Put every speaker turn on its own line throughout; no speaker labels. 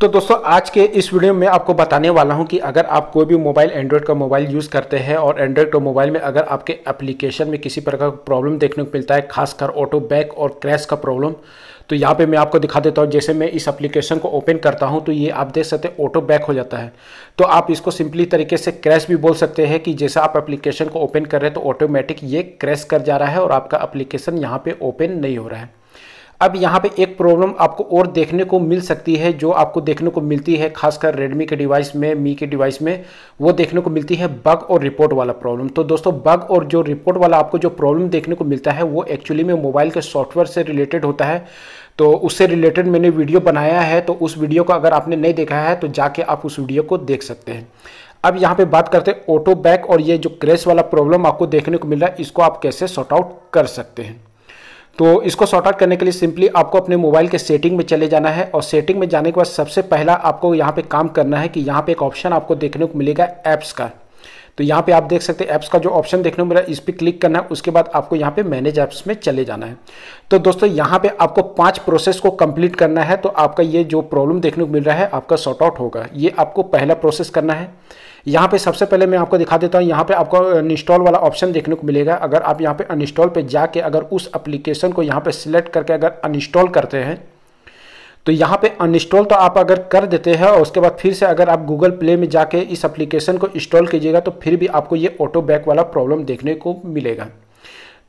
तो दोस्तों आज के इस वीडियो में आपको बताने वाला हूं कि अगर आप कोई भी मोबाइल एंड्रॉयड का मोबाइल यूज़ करते हैं और एंड्रॉयड का मोबाइल में अगर आपके एप्लीकेशन में किसी प्रकार का प्रॉब्लम देखने को मिलता है खासकर ऑटो बैक और क्रैश का प्रॉब्लम तो यहाँ पे मैं आपको दिखा देता हूँ जैसे मैं इस एप्लीकेशन को ओपन करता हूँ तो ये आप देख सकते हैं ऑटो बैक हो जाता है तो आप इसको सिंपली तरीके से क्रैश भी बोल सकते हैं कि जैसे आप एप्लीकेशन को ओपन कर रहे हैं तो ऑटोमेटिक ये क्रैश कर जा रहा है और आपका एप्लीकेशन यहाँ पर ओपन नहीं हो रहा है अब यहाँ पे एक प्रॉब्लम आपको और देखने को मिल सकती है जो आपको देखने को मिलती है खासकर रेडमी के डिवाइस में मी के डिवाइस में वो देखने को मिलती है बग और रिपोर्ट वाला प्रॉब्लम तो दोस्तों बग और जो रिपोर्ट वाला आपको जो प्रॉब्लम देखने को मिलता है वो एक्चुअली में मोबाइल के सॉफ्टवेयर से रिलेटेड होता है तो उससे रिलेटेड मैंने वीडियो बनाया है तो उस वीडियो को अगर आपने नहीं देखा है तो जाके आप उस वीडियो को देख सकते हैं अब यहाँ पे बात करते हैं ऑटो बैक और ये जो क्रेश वाला प्रॉब्लम आपको देखने को मिल रहा है इसको आप कैसे सॉर्ट आउट कर सकते हैं तो इसको शॉर्ट आउट करने के लिए सिंपली आपको अपने मोबाइल के सेटिंग में चले जाना है और सेटिंग में जाने के बाद सबसे पहला आपको यहाँ पे काम करना है कि यहाँ पे एक ऑप्शन आपको देखने को मिलेगा ऐप्स का तो यहाँ पे आप देख सकते हैं ऐप्स का जो ऑप्शन देखने को मिला इस पर क्लिक करना है उसके बाद आपको यहाँ पे मैनेज ऐप्स में चले जाना है तो दोस्तों यहाँ पे आपको पांच प्रोसेस को कंप्लीट करना है तो आपका ये जो प्रॉब्लम देखने को मिल रहा है आपका सॉर्ट आउट होगा ये आपको पहला प्रोसेस करना है यहाँ पे सबसे पहले मैं आपको दिखा देता हूँ यहाँ पे आपको अनइंस्टॉल वाला ऑप्शन देखने को मिलेगा अगर आप यहाँ पे अनइंस्टॉल पे जाके अगर उस एप्लीकेशन को यहाँ पे सिलेक्ट करके अगर अनइंस्टॉल करते हैं तो यहाँ पे अनइंस्टॉल तो आप अगर कर देते हैं और उसके बाद फिर से अगर आप गूगल प्ले में जाके इस एप्लीकेशन को इंस्टॉल कीजिएगा तो फिर भी आपको ये ऑटो बैक वाला प्रॉब्लम देखने को मिलेगा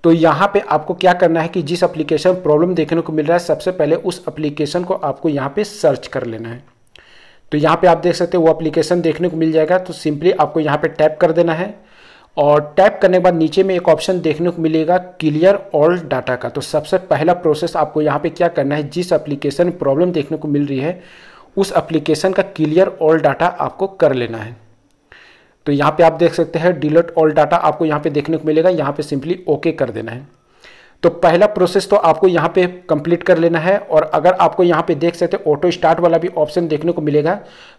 तो यहाँ पे आपको क्या करना है कि जिस एप्लीकेशन प्रॉब्लम देखने को मिल रहा है सबसे पहले उस एप्लीकेशन को आपको यहाँ पे सर्च कर लेना है तो यहाँ पे आप देख सकते हो वो एप्लीकेशन देखने को मिल जाएगा तो सिंपली आपको यहाँ पे टैप कर देना है और टैप करने के बाद नीचे में एक ऑप्शन देखने को मिलेगा क्लियर ऑल डाटा का तो सबसे पहला प्रोसेस आपको यहाँ पे क्या करना है जिस एप्लीकेशन में प्रॉब्लम देखने को मिल रही है उस एप्लीकेशन का क्लियर ऑल डाटा आपको कर लेना है तो यहाँ पे आप देख सकते हैं डिलट ऑल डाटा आपको यहाँ पे देखने को मिलेगा यहाँ पे सिंपली ओके कर देना है तो पहला प्रोसेस तो आपको यहाँ पे कंप्लीट कर लेना है और अगर आपको यहाँ पे देख सकते ऑटो स्टार्ट वाला भी ऑप्शन देखने को मिलेगा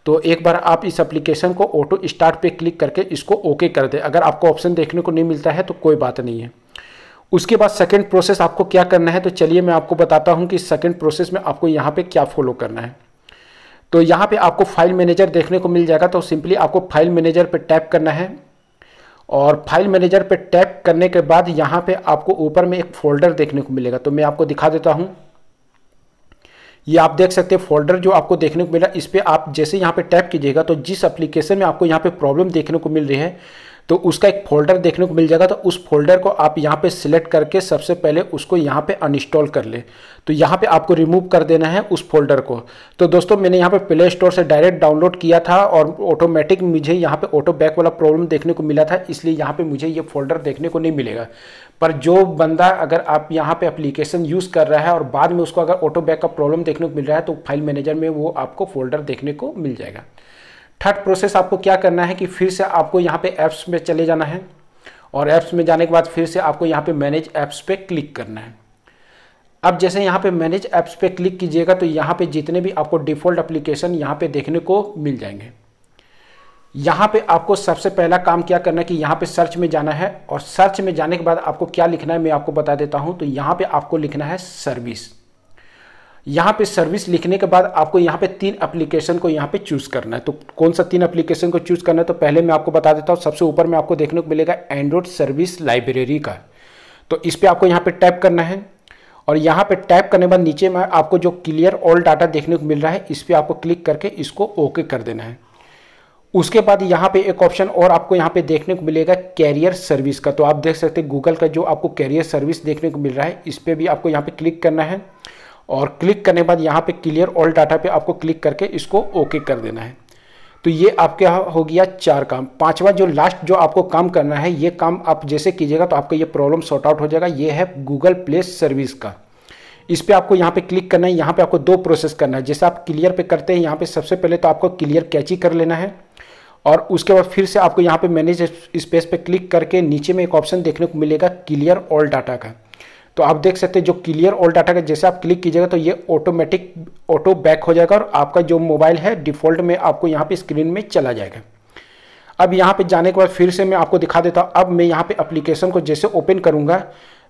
तो एक बार आप इस एप्लीकेशन को ऑटो स्टार्ट पे क्लिक करके इसको ओके कर दें अगर आपको ऑप्शन देखने को नहीं मिलता है तो कोई बात नहीं है उसके बाद सेकेंड प्रोसेस आपको क्या करना है तो चलिए मैं आपको बताता हूँ कि सेकेंड प्रोसेस में आपको यहाँ पर क्या फॉलो करना है तो यहाँ पर आपको फाइल मैनेजर देखने को मिल जाएगा तो सिंपली आपको फाइल मैनेजर पर टैप करना है और फाइल मैनेजर पे टैप करने के बाद यहाँ पे आपको ऊपर में एक फोल्डर देखने को मिलेगा तो मैं आपको दिखा देता हूँ ये आप देख सकते हैं फोल्डर जो आपको देखने को मिला इस पर आप जैसे यहाँ पे टैप कीजिएगा तो जिस एप्लीकेशन में आपको यहाँ पे प्रॉब्लम देखने को मिल रही है तो उसका एक फोल्डर देखने को मिल जाएगा तो उस फोल्डर को आप यहाँ पे सिलेक्ट करके सबसे पहले उसको यहाँ पे अनइंस्टॉल कर ले तो यहाँ पे आपको रिमूव कर देना है उस फोल्डर को तो दोस्तों मैंने यहाँ पे प्ले स्टोर से डायरेक्ट डाउनलोड किया था और ऑटोमेटिक मुझे यहाँ पे ऑटो बैक वाला प्रॉब्लम देखने को मिला था इसलिए यहाँ पर मुझे ये फोल्डर देखने को नहीं मिलेगा पर जो बंदा अगर आप यहाँ पर अप्लीकेशन यूज़ कर रहा है और बाद में उसको अगर ऑटो बैक का प्रॉब्लम देखने को मिल रहा है तो फाइल मैनेजर में वो आपको फोल्डर देखने को मिल जाएगा थर्ड प्रोसेस आपको क्या करना है कि फिर से आपको यहाँ पे ऐप्स में चले जाना है और ऐप्स में जाने के बाद फिर से आपको यहाँ पे मैनेज ऐप्स पे क्लिक करना है अब जैसे यहाँ पे मैनेज ऐप्स पे क्लिक कीजिएगा तो यहाँ पे जितने भी आपको डिफ़ॉल्ट एप्लीकेशन यहाँ पे देखने को मिल जाएंगे यहाँ पे आपको सबसे पहला काम क्या करना है कि यहाँ पे सर्च में जाना है और सर्च में जाने के बाद आपको क्या लिखना है मैं आपको बता देता हूँ तो यहाँ पे आपको लिखना है सर्विस यहाँ पे सर्विस लिखने के बाद आपको यहाँ पे तीन एप्लीकेशन को यहाँ पे चूज़ करना है तो कौन सा तीन एप्लीकेशन को चूज़ करना है तो पहले मैं आपको बता देता हूँ सबसे ऊपर में आपको देखने को मिलेगा एंड्रॉयड सर्विस लाइब्रेरी का तो इस पर आपको यहाँ पे टैप करना है और यहाँ पे टैप करने के बाद नीचे में आपको जो क्लियर ऑल डाटा देखने को मिल रहा है इस पर आपको क्लिक करके इसको ओके कर देना है उसके बाद यहाँ पे एक ऑप्शन और आपको यहाँ पे देखने को मिलेगा कैरियर सर्विस का तो आप देख सकते हैं गूगल का जो आपको कैरियर सर्विस देखने को मिल रहा है इस पर भी आपको यहाँ पे क्लिक करना है और क्लिक करने के बाद यहाँ पे क्लियर ऑल डाटा पे आपको क्लिक करके इसको ओके कर देना है तो ये आपके हो गया चार काम पांचवा जो लास्ट जो आपको काम करना है ये काम आप जैसे कीजिएगा तो आपका ये प्रॉब्लम सॉर्ट आउट हो जाएगा ये है गूगल प्ले सर्विस का इस पर आपको यहाँ पे क्लिक करना है यहाँ पे आपको दो प्रोसेस करना है जैसे आप क्लियर पे करते हैं यहाँ पे सबसे पहले तो आपको क्लियर कैची कर लेना है और उसके बाद फिर से आपको यहाँ पे मैनेज स्पेस पे क्लिक करके नीचे में एक ऑप्शन देखने को मिलेगा क्लियर ऑल डाटा का तो आप देख सकते हैं जो क्लियर ऑल डाटा का जैसे आप क्लिक कीजिएगा तो ये ऑटोमेटिक ऑटो बैक हो जाएगा और आपका जो मोबाइल है डिफ़ॉल्ट में आपको यहाँ पे स्क्रीन में चला जाएगा अब यहाँ पे जाने के बाद फिर से मैं आपको दिखा देता हूँ अब मैं यहाँ पे अप्लीकेशन को जैसे ओपन करूँगा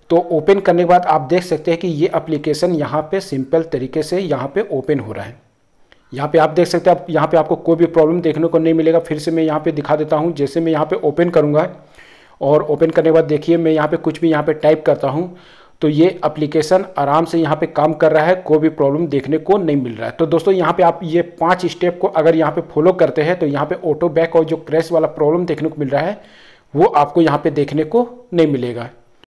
तो ओपन करने के बाद आप देख सकते हैं कि ये अप्लीकेशन यहाँ पर सिंपल तरीके से यहाँ पर ओपन हो रहा है यहाँ पे आप देख सकते हैं आप यहाँ पे आपको कोई भी प्रॉब्लम देखने को नहीं मिलेगा फिर से मैं यहाँ पे दिखा देता हूँ जैसे मैं यहाँ पे ओपन करूँगा और ओपन करने के बाद देखिए मैं यहाँ पे कुछ भी यहाँ पे टाइप करता हूँ तो ये एप्लीकेशन आराम से यहाँ पे काम कर रहा है कोई भी प्रॉब्लम देखने को नहीं मिल रहा है तो दोस्तों यहाँ पे आप ये पांच स्टेप को अगर यहाँ पे फॉलो करते हैं तो यहाँ पे ऑटो बैक और जो क्रैश वाला प्रॉब्लम देखने को मिल रहा है वो आपको यहाँ पे देखने को नहीं मिलेगा